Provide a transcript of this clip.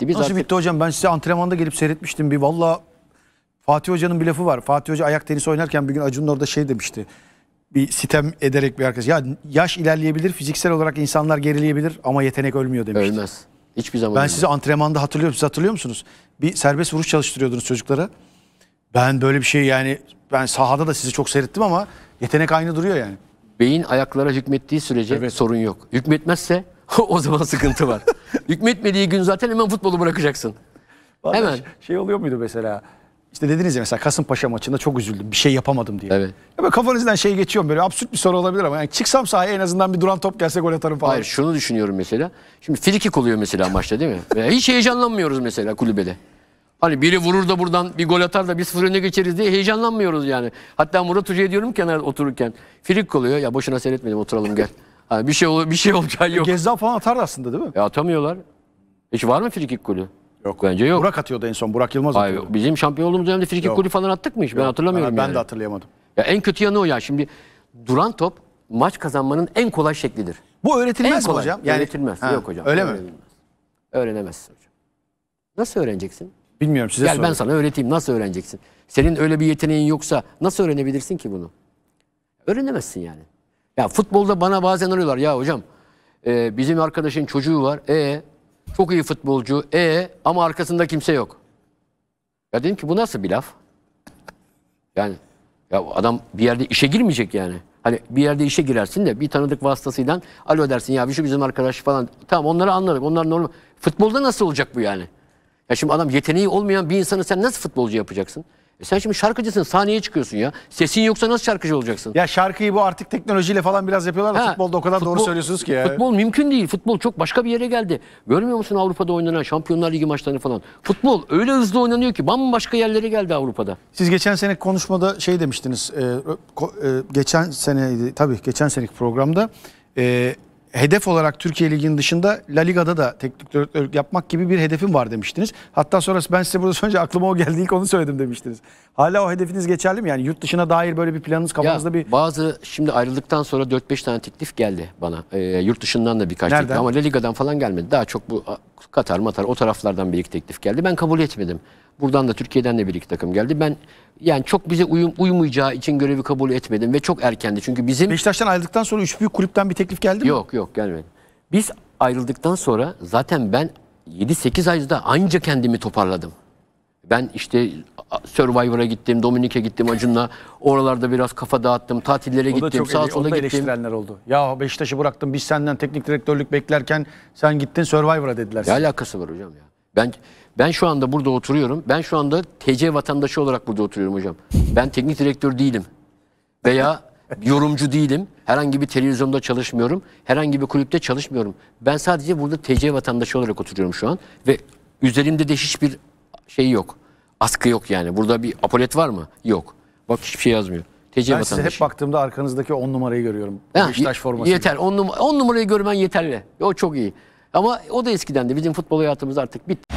Biz Nasıl artık... bitti hocam? Ben size antrenmanda gelip seyretmiştim. Bir valla Fatih Hoca'nın bir lafı var. Fatih Hoca ayak tenisi oynarken bir gün Acun'un orada şey demişti. Bir sitem ederek bir arkadaş. Ya yaş ilerleyebilir, fiziksel olarak insanlar gerileyebilir ama yetenek ölmüyor demişti. Ölmez. Hiçbir zaman Ben sizi antrenmanda hatırlıyorum. Siz hatırlıyor musunuz? Bir serbest vuruş çalıştırıyordunuz çocuklara. Ben böyle bir şey yani ben sahada da sizi çok seyrettim ama yetenek aynı duruyor yani. Beyin ayaklara hükmettiği sürece evet. sorun yok. Hükmetmezse o zaman sıkıntı var. Hükmetmediği gün zaten hemen futbolu bırakacaksın. Vallahi Hemen. Şey oluyor muydu mesela? İşte dediniz ya mesela Kasımpaşa maçında çok üzüldüm. Bir şey yapamadım diye. Evet. Ya böyle kafanızdan şey geçiyorum böyle absürt bir soru olabilir ama yani çıksam sahaya en azından bir duran top gelse gol atarım falan. Hayır şunu düşünüyorum mesela. Şimdi frikik oluyor mesela maçta değil mi? Veya hiç heyecanlanmıyoruz mesela kulübede. Hani biri vurur da buradan bir gol atar da biz sıfır öne geçeriz diye heyecanlanmıyoruz yani. Hatta Murat Hoca'ya diyorum kenar otururken. Frik oluyor ya boşuna seyretmedim oturalım gel. Hani bir şey ol bir şey olacak e, yok. Gezzal falan atar aslında değil mi? E atamıyorlar. Hiç var mı frikik golü? Yok. Bence yok. Burak atıyordu en son. Burak Yılmaz Hayır, atıyordu. Bizim şampiyon olduğumuz dönemde frikik golü falan attık mı hiç? Ben hatırlamıyorum. Ben, ben yani. de hatırlayamadım. Ya en kötü yanı o ya. Şimdi duran top maç kazanmanın en kolay şeklidir. Bu En öğretilmez En kolay. hocam? Yani, Öğretilmez. Ha, Yok hocam. Öyle mi? Öğrenilmez. Öğrenemezsin hocam. Nasıl öğreneceksin? Bilmiyorum size Gel ben sana öğreteyim. Nasıl öğreneceksin? Senin öyle bir yeteneğin yoksa nasıl öğrenebilirsin ki bunu? Öğrenemezsin yani. Ya futbolda bana bazen arıyorlar ya hocam e, bizim arkadaşın çocuğu var. E çok iyi futbolcu. E ama arkasında kimse yok. Ya dedim ki bu nasıl bir laf? Yani ya adam bir yerde işe girmeyecek yani. Hani bir yerde işe girersin de bir tanıdık vasıtasıyla alo dersin ya bir şu bizim arkadaş falan. Tamam onları anladık. Onlar normal. Futbolda nasıl olacak bu yani? Ya şimdi adam yeteneği olmayan bir insanı sen nasıl futbolcu yapacaksın? E sen şimdi şarkıcısın sahneye çıkıyorsun ya. Sesin yoksa nasıl şarkıcı olacaksın? Ya şarkıyı bu artık teknolojiyle falan biraz yapıyorlar da Ha, futbolda o kadar doğru söylüyorsunuz ki ya. Futbol mümkün değil. Futbol çok başka bir yere geldi. Görmüyor musun Avrupa'da oynanan Şampiyonlar Ligi maçlarını falan? Futbol öyle hızlı oynanıyor ki bambaşka yerlere geldi Avrupa'da. Siz geçen sene konuşmada şey demiştiniz. e, ko- e, geçen seneydi tabii geçen seneki programda e, hedef olarak Türkiye Ligi'nin dışında La Liga'da da teknik direktörlük yapmak gibi bir hedefim var demiştiniz. Hatta sonrası ben size burada söyleyince aklıma o geldi ilk onu söyledim demiştiniz. Hala o hedefiniz geçerli mi? Yani yurt dışına dair böyle bir planınız kafanızda ya, bir... Bazı şimdi ayrıldıktan sonra 4-5 tane teklif geldi bana. E, yurt dışından da birkaç Nereden? teklif ama La Liga'dan falan gelmedi. Daha çok bu Katar, Matar o taraflardan bir iki teklif geldi. Ben kabul etmedim. Buradan da Türkiye'den de bir iki takım geldi. Ben yani çok bize uyum, uymayacağı için görevi kabul etmedim ve çok erkendi. Çünkü bizim... Beşiktaş'tan ayrıldıktan sonra üç büyük kulüpten bir teklif geldi mi? Yok yok gelmedi. Biz ayrıldıktan sonra zaten ben 7-8 ayda anca kendimi toparladım. Ben işte Survivor'a gittim, Dominik'e gittim Acun'la. Oralarda biraz kafa dağıttım, tatillere o gittim, sağa sola gittim. eleştirenler oldu. Ya Beşiktaş'ı bıraktım, biz senden teknik direktörlük beklerken sen gittin Survivor'a dediler. Ne alakası var hocam ya? Ben ben şu anda burada oturuyorum. Ben şu anda TC vatandaşı olarak burada oturuyorum hocam. Ben teknik direktör değilim. Veya yorumcu değilim. Herhangi bir televizyonda çalışmıyorum. Herhangi bir kulüpte çalışmıyorum. Ben sadece burada TC vatandaşı olarak oturuyorum şu an. Ve üzerimde de hiçbir şey yok. Askı yok yani. Burada bir apolet var mı? Yok. Bak hiçbir şey yazmıyor. TC ben vatandaşı. size hep baktığımda arkanızdaki on numarayı görüyorum. Ha, Beşiktaş forması. Yeter. 10 num on numarayı görmen yeterli. O çok iyi. Ama o da eskidendi. bizim futbol hayatımız artık bitti.